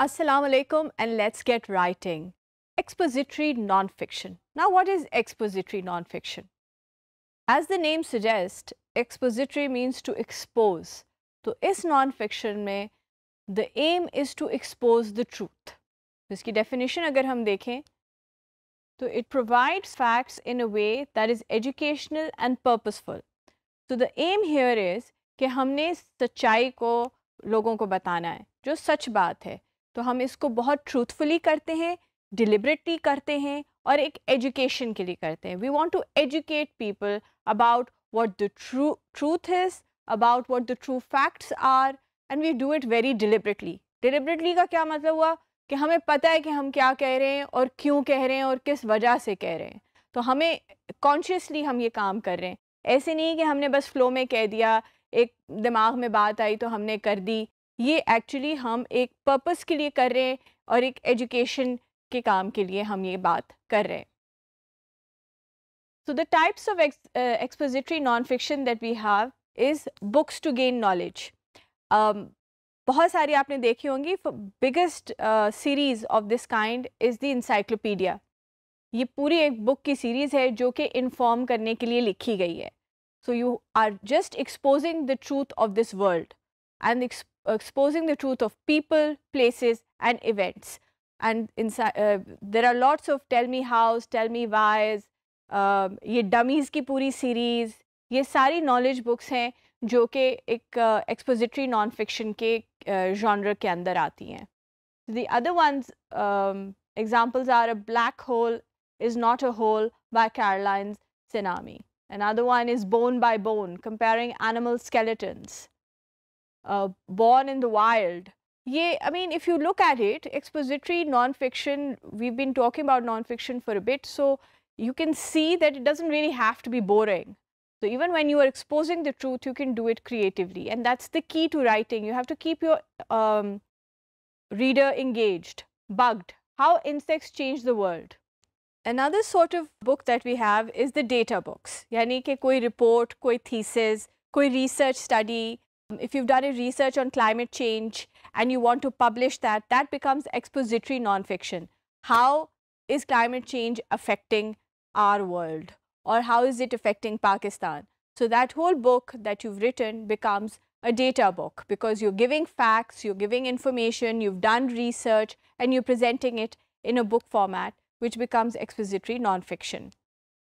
Assalamu alaikum and let's get writing. Expository nonfiction. Now what is expository nonfiction? As the name suggests, expository means to expose. तो इस non fiction में the aim is to expose the truth इसकी definition अगर हम देखें तो it provides facts in a way that is educational and purposeful तो the aim here is कि हमने सच्चाई को लोगों को बताना है जो सच बात है तो हम इसको बहुत ट्रूथफुली करते हैं डिलिबरेटली करते हैं और एक एजुकेशन के लिए करते हैं we want to educate people about what the true truth is about what the true facts are and we do it very deliberately deliberately का क्या मतलब हुआ कि हमें पता है कि हम क्या कह रहे हैं और क्यों कह रहे हैं और किस वजह से कह रहे हैं तो हमें कॉन्शियसली हम ये काम कर रहे हैं ऐसे नहीं कि हमने बस फ्लो में कह दिया एक दिमाग में बात आई तो हमने कर दी ये एक्चुअली हम एक पर्पस के लिए कर रहे हैं और एक एजुकेशन के काम के लिए हम ये बात कर रहे हैं so the types of expository non fiction that we have is books to gain knowledge बहुत सारी आपने देखी होंगी biggest series of this kind is the encyclopedia ये पूरी एक बुक की सीरीज़ है जो कि इन्फॉर्म करने के लिए लिखी गई है so you are just exposing the truth of this world and exposing the truth of people, places and events. And inside, uh, there are lots of tell me hows, tell me whys, uh, um, ये dummies की पूरी series, ये सारी knowledge books हैं जो कि एक expository non-fiction के uh, genre के अंदर आती हैं. The other ones um, examples are A Black Hole is Not a Hole by Caroline Tsunami. Another one is Bone by Bone, comparing animal skeletons uh, Born in the Wild. Yeah, I mean, if you look at it, expository nonfiction, we've been talking about nonfiction for a bit, so you can see that it doesn't really have to be boring. So even when you are exposing the truth, you can do it creatively. And that's the key to writing. You have to keep your um, reader engaged, bugged. How insects change the world. Another sort of book that we have is the data books. Yani ke koi report, koi thesis, koi research study, if you've done a research on climate change and you want to publish that, that becomes expository nonfiction. How is climate change affecting our world or how is it affecting Pakistan? So that whole book that you've written becomes a data book because you're giving facts, you're giving information, you've done research and you're presenting it in a book format which becomes expository nonfiction.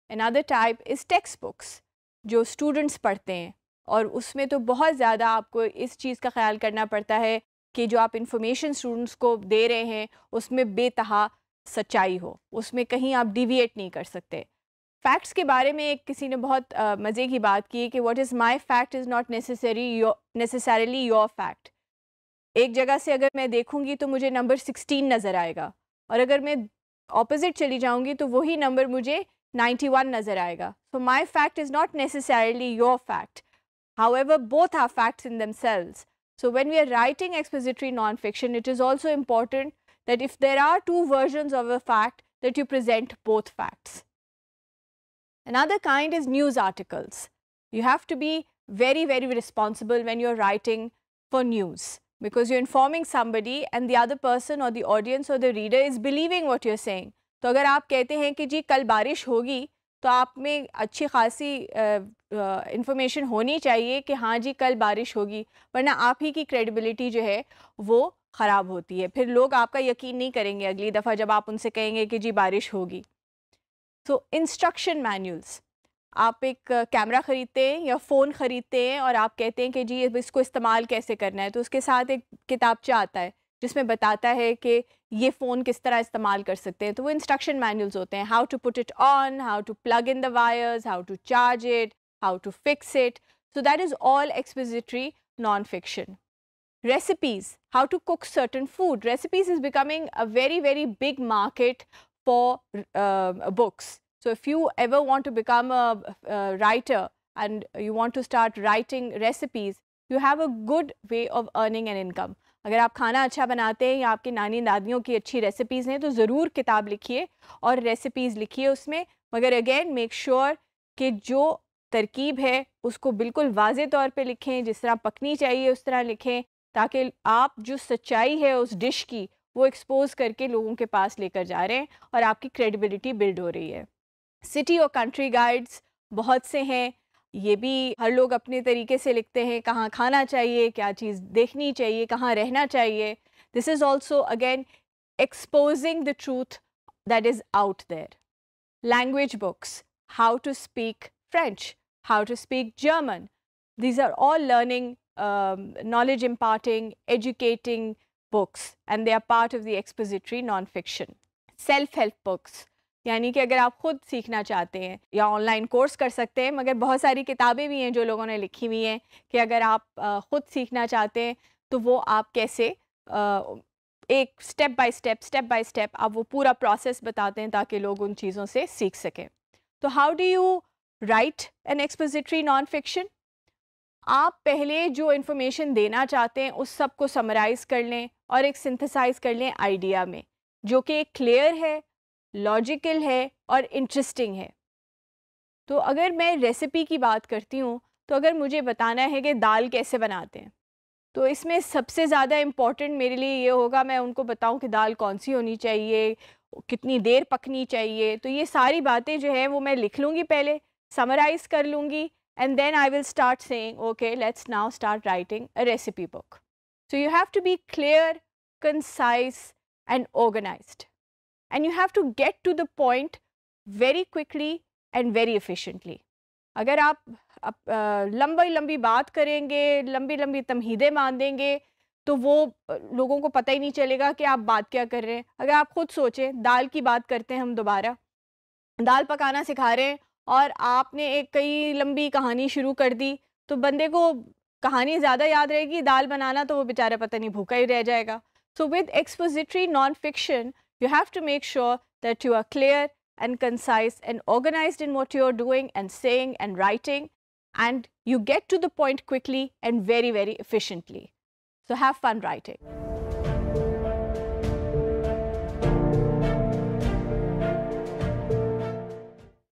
Another type is textbooks, jo students पढ़ते और उसमें तो बहुत ज़्यादा आपको इस चीज़ का ख्याल करना पड़ता है कि जो आप इंफॉर्मेशन स्टूडेंट्स को दे रहे हैं उसमें बेतहा सच्चाई हो उसमें कहीं आप डिविएट नहीं कर सकते फैक्ट्स के बारे में एक किसी ने बहुत मज़े की बात की कि what is my fact is not necessary necessarily your fact एक जगह से अगर मैं देखूंगी तो मुझे नंबर सिक्सटीन नज़र आएगा और अगर मैं ऑपोजिट चली जाऊंगी तो वही नंबर मुझे नाइन्टी वन नज़र आएगा so my fact is not necessarily your fact However, both are facts in themselves. So, when we are writing expository nonfiction, it is also important that if there are two versions of a fact, that you present both facts. Another kind is news articles. You have to be very, very responsible when you're writing for news because you're informing somebody and the other person or the audience or the reader is believing what you're saying. So if you say that कि will rain तो आप में अच्छी खासी information होनी चाहिए कि हाँ जी कल बारिश होगी वरना आप ही की क्रेडिबिलिटी जो है वो ख़राब होती है फिर लोग आपका यकीन नहीं करेंगे अगली दफ़ा जब आप उनसे कहेंगे कि जी बारिश होगी तो इंस्ट्रक्शन मैनुअल्स आप एक कैमरा ख़रीदते हैं या फ़ोन ख़रीदते हैं और आप कहते हैं कि जी इसको इस्तेमाल कैसे करना है तो उसके साथ एक किताबचा आता है जिसमें बताता है कि ये फ़ोन किस तरह इस्तेमाल कर सकते हैं तो वो इंस्ट्रक्शन मैनुअल्स होते हैं how to put it on how to plug in the wires how to charge it how to fix it so that is all expository non fiction recipes how to cook certain food recipes is becoming a very very big market for uh, books so if you ever want to become a, a, writer and you want to start writing recipes you have a good way of earning an income अगर आप खाना अच्छा बनाते हैं या आपके नानी दादियों की अच्छी रेसिपीज़ हैं तो ज़रूर किताब लिखिए और रेसिपीज़ लिखिए उसमें मगर अगेन मेक श्योर कि जो तरकीब है उसको बिल्कुल वाज तौर पे लिखें जिस तरह पकनी चाहिए उस तरह लिखें ताकि आप जो सच्चाई है उस डिश की वो एक्सपोज करके लोगों के पास लेकर जा रहे हैं और आपकी क्रेडिबिलिटी बिल्ड हो रही है सिटी और कंट्री गाइड्स बहुत से हैं ये भी हर लोग अपने तरीके से लिखते हैं कहाँ खाना चाहिए क्या चीज़ देखनी चाहिए कहाँ रहना चाहिए this is also again exposing the truth that is out there language books how to speak French how to speak German these are all learning knowledge imparting educating books and they are part of the expository non fiction self help books यानी कि अगर आप खुद सीखना चाहते हैं या online course कर सकते हैं मगर बहुत सारी किताबें भी हैं जो लोगों ने लिखी हुई हैं कि अगर आप ख़ुद सीखना चाहते हैं तो वो आप कैसे एक step by step step by step आप वो पूरा प्रोसेस बताते हैं ताकि लोग उन चीज़ों से सीख सकें तो how do you write an expository non fiction आप पहले जो इन्फॉर्मेशन देना चाहते हैं उस सब को समराइज़ कर लें और एक सिंथेसाइज कर लें आइडिया में जो कि एक क्लियर है लॉजिकल है और इंटरेस्टिंग है तो अगर मैं रेसिपी की बात करती हूँ तो अगर मुझे बताना है कि दाल कैसे बनाते हैं तो इसमें सबसे ज़्यादा इम्पॉर्टेंट मेरे लिए ये होगा मैं उनको बताऊँ कि दाल कौन सी होनी चाहिए कितनी देर पकनी चाहिए तो ये सारी बातें जो है वो मैं लिख लूँगी पहले समराइज़ कर लूँगी and then I will start saying okay let's now start writing a recipe book so you have to be clear concise and organised and you have to get to the point very quickly and very efficiently. अगर आप, आप लंबी लंबी बात करेंगे लंबी लंबी तमहीदें मान देंगे तो वो लोगों को पता ही नहीं चलेगा कि आप बात क्या कर रहे हैं अगर आप खुद सोचें दाल की बात करते हैं हम दोबारा दाल पकाना सिखा रहे हैं और आपने एक कई लंबी कहानी शुरू कर दी तो बंदे को कहानी ज़्यादा याद रहेगी दाल बनाना तो वो बेचारा पता नहीं भूखा ही रह जाएगा so with expository non fiction You have to make sure that you are clear and concise and organized in what you are doing and saying and writing and you get to the point quickly and very, very efficiently. So have fun writing.